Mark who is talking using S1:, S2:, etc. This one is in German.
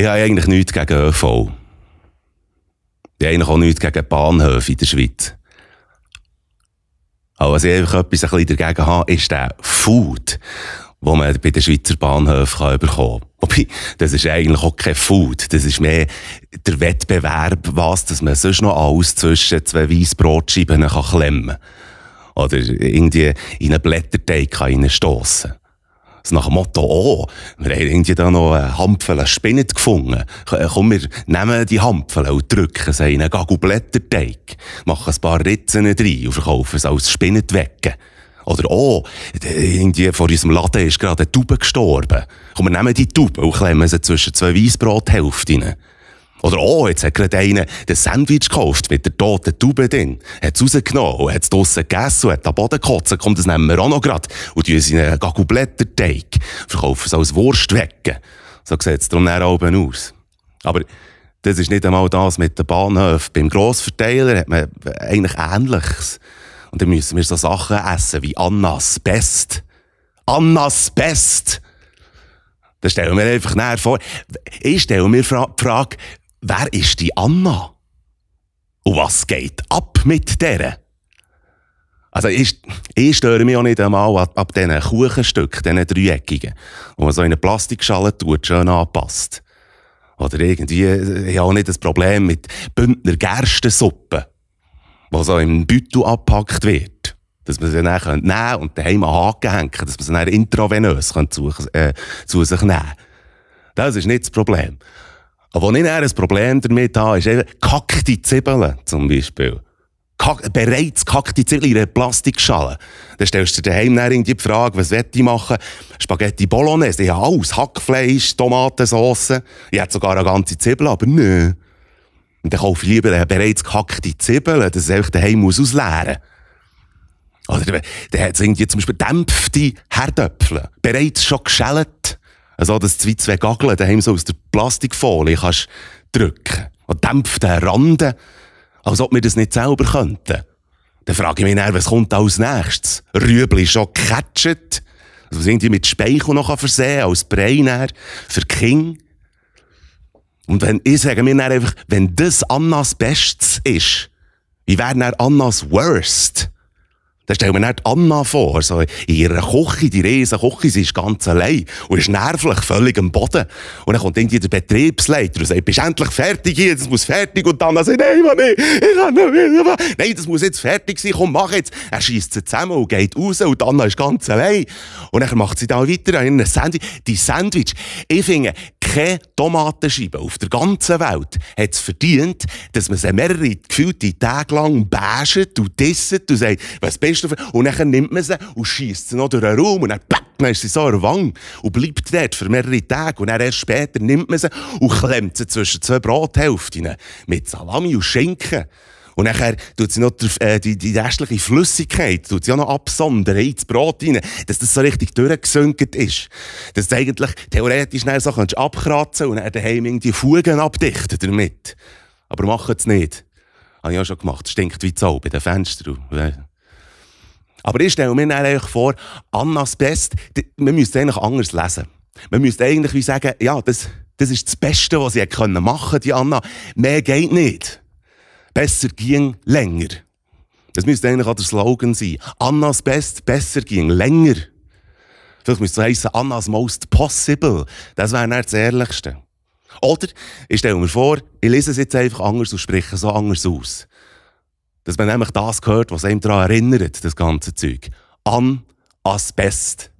S1: Ich habe eigentlich nichts gegen ÖV. Ich habe eigentlich auch nichts gegen Bahnhöfe in der Schweiz. Aber was ich einfach etwas ein bisschen dagegen habe, ist der Food, den man bei den Schweizer Bahnhöfen bekommen kann. Wobei, das ist eigentlich auch kein Food. Das ist mehr der Wettbewerb, was, dass man sonst noch alles zwischen zwei Weissbrotscheiben kann klemmen kann. Oder irgendwie in einen Blätterteig kann kann. So nach dem Motto, oh, wir haben irgendwie da noch eine Hampfele Spinnet gefunden. Äh, komm, wir nehmen die Hampfele und drücken sie in einen Gagelblätterteig, machen ein paar Ritzen rein und verkaufen sie als Spinnenwecken. Oder, oh, irgendwie vor unserem Laden ist gerade eine Taube gestorben. Komm, wir nehmen die Taube und klemmen sie zwischen zwei Weissbrothälften. Oder oh, jetzt hat gerade einer ein Sandwich gekauft mit der toten Tube drin. Hat es rausgenommen und hat es draussen gegessen und hat am Boden gekotzt. Kommt, das nehmen wir auch noch gerade. Und tun seinen Gagublätterteig. Verkaufen es als Wurst weg. So sieht es darum dann oben aus. Aber das ist nicht einmal das mit den Bahnhöfen. Beim Grossverteiler hat man eigentlich Ähnliches. Und dann müssen wir so Sachen essen wie Annas Best. Annas Best! Da stellen wir einfach näher vor. Ich stelle mir die Frage, Wer ist die Anna? Und was geht ab mit der? Also ich, ich störe mich auch nicht einmal ab, ab diesen Kuchenstücken, diesen dreieckigen, wo man so in eine Plastikschale tut, schön anpasst. Oder irgendwie, ich habe auch nicht das Problem mit Bündner Gerstensuppe, die so im Beutel abgepackt wird. Dass man sie dann nehmen könnte und daheim an Haken hängen, dass man sie dann intravenös zu, äh, zu sich nehmen kann. Das ist nicht das Problem. Aber ich ein Problem damit habe, ist eben kackte Zwiebeln zum Beispiel. Kack, bereits kackte Zwiebeln in einer Plastikschale. Dann stellst du dir daheim irgendwie die Frage, was will ich machen? Spaghetti Bolognese, ich habe alles. Hackfleisch, Tomatensauce. Ich hätte sogar eine ganze Zwiebel, aber nö. Und dann kaufe ich lieber eine bereits gehackte Zwiebel, dass ich daheim muss ausleeren muss. Oder dann hat es irgendwie zum Beispiel dämpfte Herdöpfel, bereits schon geschält so, also, dass zwei, zwei Gaggeln daheim so aus der Plastikfolie kannst drücken und dämpft den Rande, als ob wir das nicht selber könnten. Dann frage ich mich nachher, was kommt als nächstes? Rüebli ist schon gecatchet? also sind irgendwie mit Speichel noch versehen, als Brei dann, für King. Und wenn, ich sage mir dann einfach, wenn das Annas Bestes ist, wie wäre dann Annas Worst? Da stellen wir nicht Anna vor, so in ihrer Küche, die riesen sie ist ganz allein und ist nervlich, völlig am Boden. Und dann kommt irgendwie der Betriebsleiter und sagt, bist endlich fertig hier, das muss fertig. Und dann sagt, nein, Mann, ich, ich kann nicht mehr. Nein, das muss jetzt fertig sein, komm, mach jetzt. Er schießt sie zusammen und geht raus und Anna ist ganz allein. Und dann macht sie da weiter an ihrem Sandwich. Die Sandwich, ich finde, keine Tomatenscheibe auf der ganzen Welt hat es verdient, dass man sie mehrere gefühlte Tage lang basht und disset und sagt, was bist Kiste. Und dann nimmt man sie und schießt sie noch durch den Raum und dann, bap, dann ist sie so an der Wange und bleibt dort für mehrere Tage. Und dann erst später nimmt man sie und klemmt sie zwischen zwei Brothälften mit Salami und Schinken. Und nachher tut sie noch die, äh, die, die restliche Flüssigkeit tut sie auch noch absondern ins Brot rein, dass das so richtig durchgesunken ist. Dass du eigentlich theoretisch dann so kannst abkratzen und dann daheim die Fugen abdichten damit. Aber mach es nicht. Habe ich auch schon gemacht. Stinkt wie Zoll bei den Fenstern. Aber ich stelle mir dann vor, Annas Best, man müsste eigentlich anders lesen. Man müsste eigentlich wie sagen, ja, das, das ist das Beste, was sie können machen, die Anna. Mehr geht nicht. Besser ging länger. Das müsste eigentlich auch der Slogan sein. Annas Best, besser ging länger. Vielleicht müsste es heißen Annas Most Possible. Das wäre nicht das Ehrlichste. Oder ich stelle mir vor, ich lese es jetzt einfach anders und spreche so anders aus dass man nämlich das hört, was einem daran erinnert, das ganze Zeug. An Asbest.